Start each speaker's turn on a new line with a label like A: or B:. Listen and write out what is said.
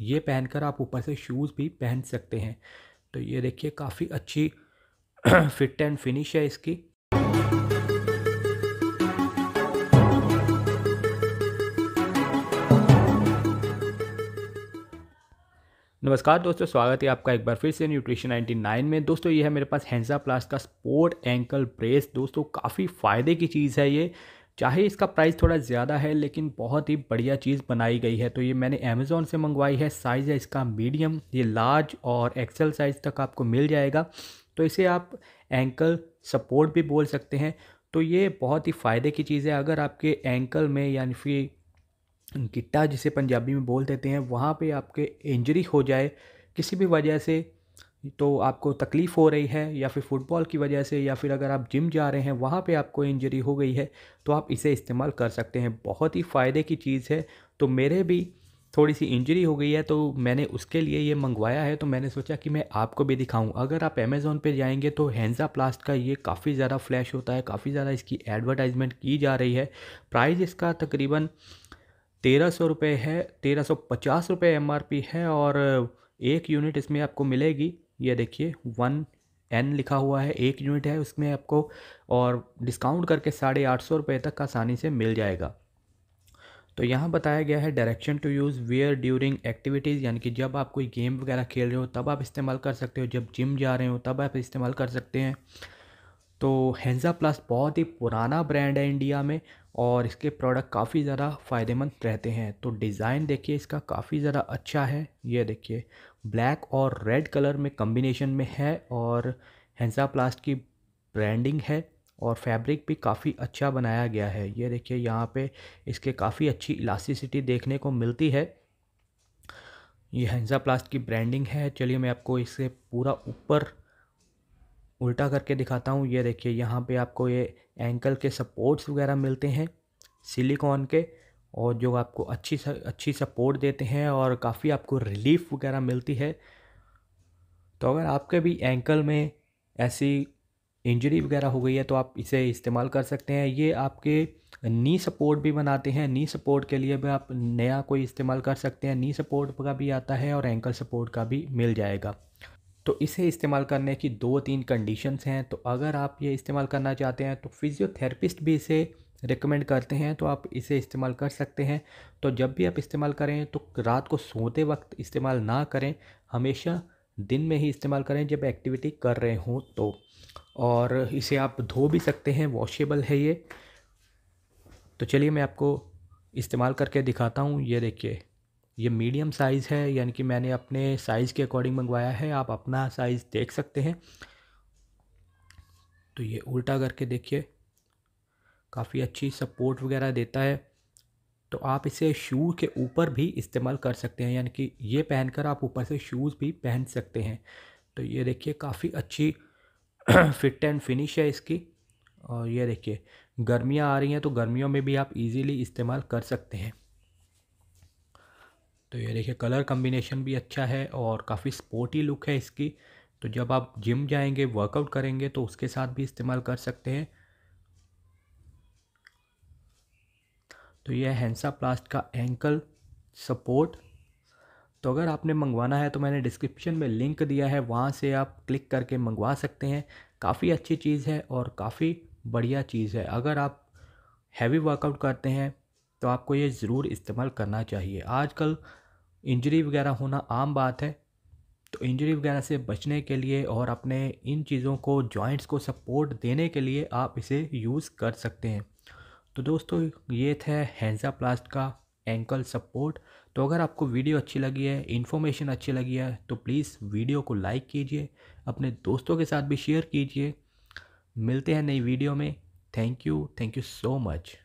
A: ये पहनकर आप ऊपर से शूज़ भी पहन सकते हैं तो ये देखिए काफ़ी अच्छी फिट एंड फिनिश है इसकी नमस्कार दोस्तों स्वागत है आपका एक बार फिर से न्यूट्रिशन 99 में दोस्तों ये है मेरे पास हैंजा प्लास का स्पोर्ट एंकल ब्रेस दोस्तों काफ़ी फ़ायदे की चीज़ है ये चाहे इसका प्राइस थोड़ा ज़्यादा है लेकिन बहुत ही बढ़िया चीज़ बनाई गई है तो ये मैंने अमेज़ोन से मंगवाई है साइज़ है इसका मीडियम ये लार्ज और एक्सेल साइज़ तक आपको मिल जाएगा तो इसे आप एंकल सपोर्ट भी बोल सकते हैं तो ये बहुत ही फ़ायदे की चीज़ है अगर आपके एंकल में यानी फिर गिट्टा जिसे पंजाबी में बोल देते हैं वहाँ पे आपके इंजरी हो जाए किसी भी वजह से तो आपको तकलीफ़ हो रही है या फिर फुटबॉल की वजह से या फिर अगर आप जिम जा रहे हैं वहाँ पे आपको इंजरी हो गई है तो आप इसे इस्तेमाल कर सकते हैं बहुत ही फ़ायदे की चीज़ है तो मेरे भी थोड़ी सी इंजरी हो गई है तो मैंने उसके लिए ये मंगवाया है तो मैंने सोचा कि मैं आपको भी दिखाऊं अगर आप अमेज़ोन पे जाएंगे तो हैंजा प्लास्ट का ये काफ़ी ज़्यादा फ्लैश होता है काफ़ी ज़्यादा इसकी एडवर्टाइजमेंट की जा रही है प्राइस इसका तकरीबन तेरह सौ रुपये है तेरह सौ पचास रुपये एम है और एक यूनिट इसमें आपको मिलेगी ये देखिए वन एन लिखा हुआ है एक यूनिट है उसमें आपको और डिस्काउंट करके साढ़े आठ सौ रुपये तक आसानी से मिल जाएगा तो यहाँ बताया गया है direction to use where during activities यानी कि जब आप कोई गेम वगैरह खेल रहे हो तब आप इस्तेमाल कर सकते हो जब जिम जा रहे हो तब आप इस्तेमाल कर सकते हैं तो हैंज़ा प्लस बहुत ही पुराना ब्रांड है इंडिया में और इसके प्रोडक्ट काफ़ी ज़्यादा फ़ायदेमंद रहते हैं तो डिज़ाइन देखिए इसका काफ़ी ज़्यादा अच्छा है ये देखिए ब्लैक और रेड कलर में कम्बिनेशन में है और हैंज़ा प्लास्ट की ब्रांडिंग है और फैब्रिक भी काफ़ी अच्छा बनाया गया है ये देखिए यहाँ पे इसके काफ़ी अच्छी इलास्टिसिटी देखने को मिलती है ये हैंजा प्लास्ट की ब्रांडिंग है चलिए मैं आपको इसे पूरा ऊपर उल्टा करके दिखाता हूँ ये देखिए यहाँ पे आपको ये एंकल के सपोर्ट्स वगैरह मिलते हैं सिलिकॉन के और जो आपको अच्छी अच्छी सपोर्ट देते हैं और काफ़ी आपको रिलीफ वगैरह मिलती है तो अगर आपके भी एंकल में ऐसी इंजरी वगैरह हो गई है तो आप इसे इस्तेमाल कर सकते हैं ये आपके नी सपोर्ट भी बनाते हैं नी सपोर्ट के लिए भी आप नया कोई इस्तेमाल कर सकते हैं नी सपोर्ट का भी आता है और एंकल सपोर्ट का भी मिल जाएगा तो इसे इस्तेमाल करने की दो तीन कंडीशंस हैं तो अगर आप ये इस्तेमाल करना चाहते हैं तो फिजियोथेरेपिस्ट भी इसे रिकमेंड करते हैं तो आप इसे इस्तेमाल कर सकते हैं तो जब भी आप इस्तेमाल करें तो रात को सोते वक्त इस्तेमाल ना करें हमेशा दिन में ही इस्तेमाल करें जब एक्टिविटी कर रहे हों तो और इसे आप धो भी सकते हैं वॉशेबल है ये तो चलिए मैं आपको इस्तेमाल करके दिखाता हूँ ये देखिए ये मीडियम साइज़ है यानी कि मैंने अपने साइज़ के अकॉर्डिंग मंगवाया है आप अपना साइज़ देख सकते हैं तो ये उल्टा करके देखिए काफ़ी अच्छी सपोर्ट वगैरह देता है तो आप इसे शू के ऊपर भी इस्तेमाल कर सकते हैं यानी कि ये पहनकर आप ऊपर से शूज़ भी पहन सकते हैं तो ये देखिए काफ़ी अच्छी फिट एंड फिनिश है इसकी और ये देखिए गर्मियाँ आ रही हैं तो गर्मियों में भी आप इजीली इस्तेमाल कर सकते हैं तो ये देखिए कलर कम्बिनेशन भी अच्छा है और काफ़ी स्पोर्टी लुक है इसकी तो जब आप जिम जाएंगे वर्कआउट करेंगे तो उसके साथ भी इस्तेमाल कर सकते हैं तो यह हैंसा प्लास्ट का एंकल सपोर्ट तो अगर आपने मंगवाना है तो मैंने डिस्क्रिप्शन में लिंक दिया है वहाँ से आप क्लिक करके मंगवा सकते हैं काफ़ी अच्छी चीज़ है और काफ़ी बढ़िया चीज़ है अगर आप हैवी वर्कआउट करते हैं तो आपको ये ज़रूर इस्तेमाल करना चाहिए आजकल इंजरी वगैरह होना आम बात है तो इंजरी वगैरह से बचने के लिए और अपने इन चीज़ों को जॉइंट्स को सपोर्ट देने के लिए आप इसे यूज़ कर सकते हैं तो दोस्तों ये थे हैंजा प्लास्ट का एंकल सपोर्ट तो अगर आपको वीडियो अच्छी लगी है इन्फॉर्मेशन अच्छी लगी है तो प्लीज़ वीडियो को लाइक कीजिए अपने दोस्तों के साथ भी शेयर कीजिए मिलते हैं नई वीडियो में thank you thank you so much